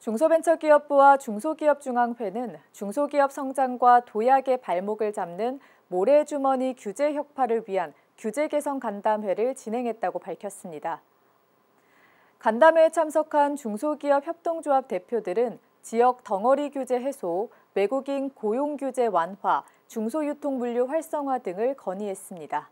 중소벤처기업부와 중소기업중앙회는 중소기업 성장과 도약의 발목을 잡는 모래주머니 규제 혁파를 위한 규제 개선 간담회를 진행했다고 밝혔습니다. 간담회에 참석한 중소기업 협동조합 대표들은 지역 덩어리 규제 해소, 외국인 고용 규제 완화, 중소유통물류 활성화 등을 건의했습니다.